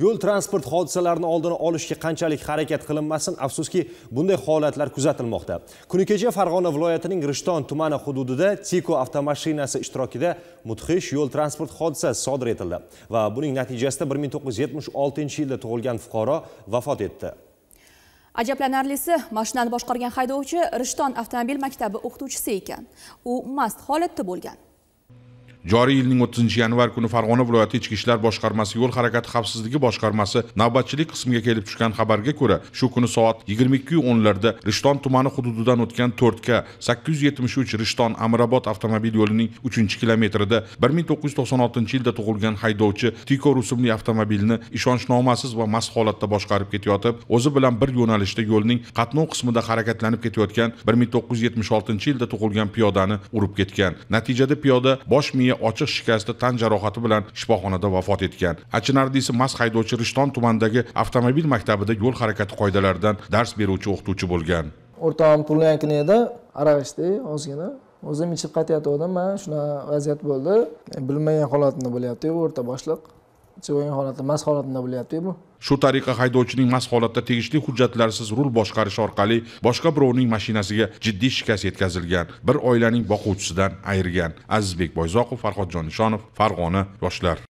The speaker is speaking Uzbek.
yo'l transport hodisalarini oldini olishga qanchalik harakat qilinmasin afsuski bunday holatlar kuzatilmoqda kuni kecha farg'ona viloyatining rishton tumani hududida tiko avtomashinasi ishtirokida mudhish yo'l transport hodisasi sodir etildi va buning natijasida 1976 yilda tug'ilgan fuqaro vafot etdi ajablanarlisi mashinani boshqargan haydovchi rishton avtomobil maktabi o'qituvchisi ekan u mast holatda bo'lgan joriy yilning 30 yanvar kuni farg'ona viloyati ichki ishlar boshqarmasi yo'l harakati xavfsizligi boshqarmasi navbatchilik qismiga kelib tushgan xabarga ko'ra shu kuni soat 22:10larda rishton tumani hududidan o'tgan yuz yetmish uch rishton amirobod avtomobil yo'lining 3 kilometrida 1996 yilda tug'ilgan haydovchi tiko rusumli avtomobilni ishonchnomasiz va mast holatda boshqarib ketayotib o'zi bilan bir yo'nalishda yo'lning qatnov qismida harakatlanib ketayotgan 1976 yilda tug'ilgan piyodani urib ketgan natijada piyoda bosh miya miya ochiq shikasti tan jarohati bilan shifoxonada vafot etgan achinarlisi mast haydovchi rishton tumanidagi avtomobil maktabida yo'l harakati qoidalaridan dars beruvchi o'qituvchi bo'lgan o'rtog'im tug'ilgan edi aroq ichdi ozgina o'zim ichib qaytayotgandim man shunaqa vaziyat bo'ldi bilmagan holatimda bo'lyapti o'rta boshliq chiroyli holatda mast holatda bo'lyaptiku bu shu tariqa haydovchining mast holatda tegishli hujjatlarsiz rul boshqarishi orqali boshqa birovning mashinasiga jiddiy shikast yetkazilgan bir oilaning boquvchisidan ayirgan azizbek boyzoqov farhodjon nishonov farg'ona yoshlar